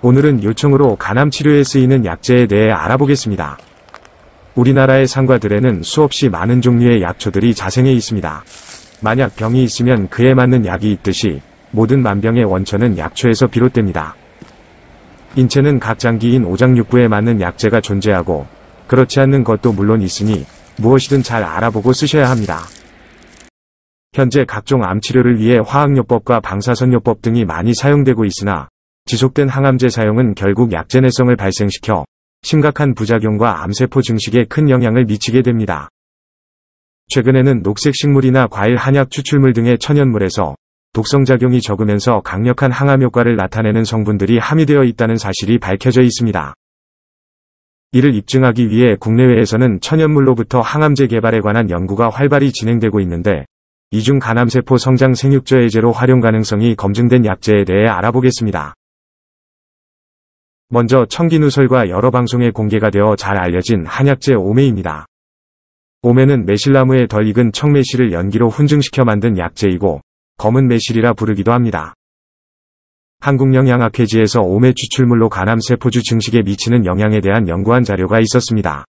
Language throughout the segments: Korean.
오늘은 요청으로 간암 치료에 쓰이는 약재에 대해 알아보겠습니다. 우리나라의 상가들에는 수없이 많은 종류의 약초들이 자생해 있습니다. 만약 병이 있으면 그에 맞는 약이 있듯이 모든 만병의 원천은 약초에서 비롯됩니다. 인체는 각 장기인 오장육부에 맞는 약재가 존재하고 그렇지 않는 것도 물론 있으니 무엇이든 잘 알아보고 쓰셔야 합니다. 현재 각종 암치료를 위해 화학요법과 방사선요법 등이 많이 사용되고 있으나 지속된 항암제 사용은 결국 약제내성을 발생시켜 심각한 부작용과 암세포 증식에 큰 영향을 미치게 됩니다. 최근에는 녹색 식물이나 과일 한약 추출물 등의 천연물에서 독성작용이 적으면서 강력한 항암 효과를 나타내는 성분들이 함유되어 있다는 사실이 밝혀져 있습니다. 이를 입증하기 위해 국내외에서는 천연물로부터 항암제 개발에 관한 연구가 활발히 진행되고 있는데 이중 간암세포 성장 생육제해제로 활용 가능성이 검증된 약제에 대해 알아보겠습니다. 먼저 청기누설과 여러 방송에 공개가 되어 잘 알려진 한약재 오메입니다. 오메는 매실나무에 덜 익은 청매실을 연기로 훈증시켜 만든 약재이고 검은 매실이라 부르기도 합니다. 한국영양학회지에서 오메 추출물로 간암세포주 증식에 미치는 영향에 대한 연구한 자료가 있었습니다.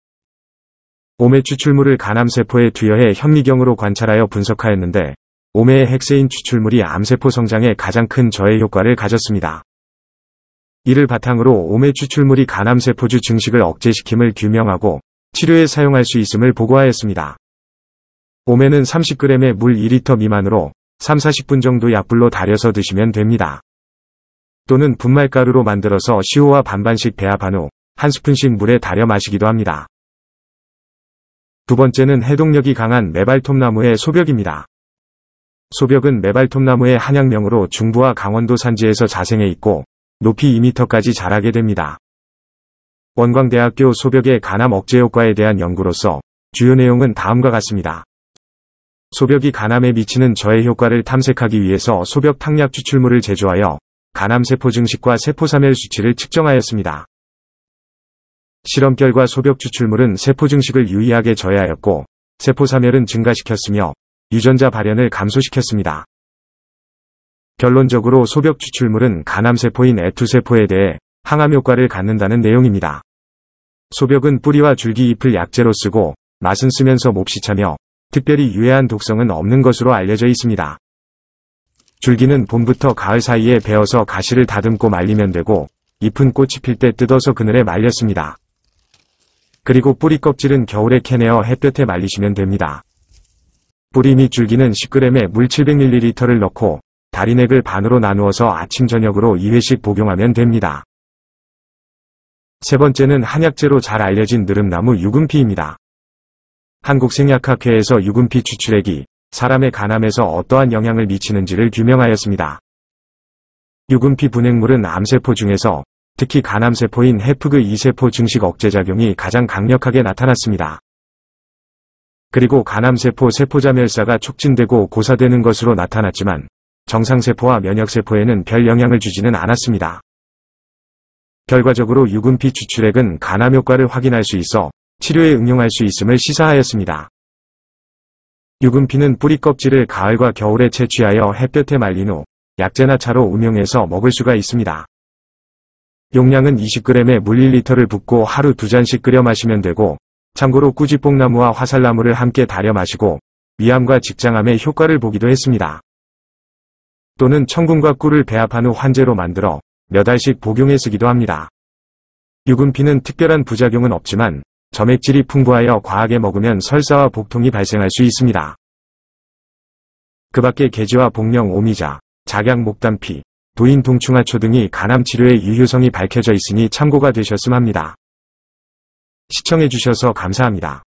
오메 추출물을 간암세포에 투여해 현미경으로 관찰하여 분석하였는데 오메의 핵세인 추출물이 암세포 성장에 가장 큰 저해 효과를 가졌습니다. 이를 바탕으로 오메 추출물이 간암세포주 증식을 억제시킴을 규명하고 치료에 사용할 수 있음을 보고하였습니다. 오메는 30g의 물 2리터 미만으로 3-40분 정도 약불로 달여서 드시면 됩니다. 또는 분말가루로 만들어서 시호와 반반씩 배합한 후 한 스푼씩 물에 달여 마시기도 합니다. 두 번째는 해독력이 강한 메발톱나무의 소벽입니다. 소벽은 메발톱나무의 한약명으로 중부와 강원도 산지에서 자생해 있고 높이 2m까지 자라게 됩니다. 원광대학교 소벽의 간암 억제 효과에 대한 연구로서 주요 내용은 다음과 같습니다. 소벽이 간암에 미치는 저해 효과를 탐색하기 위해서 소벽 탕약 추출물을 제조하여 간암세포 증식과 세포사멸 수치를 측정하였습니다. 실험 결과 소벽 추출물은 세포 증식을 유의하게 저해하였고 세포 사멸은 증가시켰으며 유전자 발현을 감소시켰습니다. 결론적으로 소벽 추출물은 간암세포인 애투세포에 대해 항암효과를 갖는다는 내용입니다. 소벽은 뿌리와 줄기 잎을 약재로 쓰고 맛은 쓰면서 몹시 차며 특별히 유해한 독성은 없는 것으로 알려져 있습니다. 줄기는 봄부터 가을 사이에 베어서 가시를 다듬고 말리면 되고 잎은 꽃이 필 때 뜯어서 그늘에 말렸습니다. 그리고 뿌리 껍질은 겨울에 캐내어 햇볕에 말리시면 됩니다. 뿌리 및 줄기는 10g에 물 700ml를 넣고 다리넥을 반으로 나누어서 아침 저녁으로 2회씩 복용하면 됩니다. 세 번째는 한약재로 잘 알려진 느릅나무 유금피입니다. 한국생약학회에서 유금피 추출액이 사람의 간암에서 어떠한 영향을 미치는지를 규명하였습니다. 유금피 분해물은 암세포 중에서 특히 간암세포인 헤프그 2세포 증식 억제작용이 가장 강력하게 나타났습니다. 그리고 간암세포 세포자멸사가 촉진되고 고사되는 것으로 나타났지만 정상세포와 면역세포에는 별 영향을 주지는 않았습니다. 결과적으로 유분피 추출액은 간암 효과를 확인할 수 있어 치료에 응용할 수 있음을 시사하였습니다. 유분피는 뿌리 껍질을 가을과 겨울에 채취하여 햇볕에 말린 후 약재나 차로 음용해서 먹을 수가 있습니다. 용량은 20g에 물 1리터를 붓고 하루 두잔씩 끓여 마시면 되고 참고로 꾸지뽕나무와 화살나무를 함께 달여 마시고 위암과 직장암의 효과를 보기도 했습니다. 또는 천금과 꿀을 배합한 후 환제로 만들어 몇 알씩 복용해 쓰기도 합니다. 유금피는 특별한 부작용은 없지만 점액질이 풍부하여 과하게 먹으면 설사와 복통이 발생할 수 있습니다. 그 밖에 계지와 복령 오미자, 작약 목단피, 도인 동충하초 등이 간암 치료의 유효성이 밝혀져 있으니 참고가 되셨음 합니다. 시청해주셔서 감사합니다.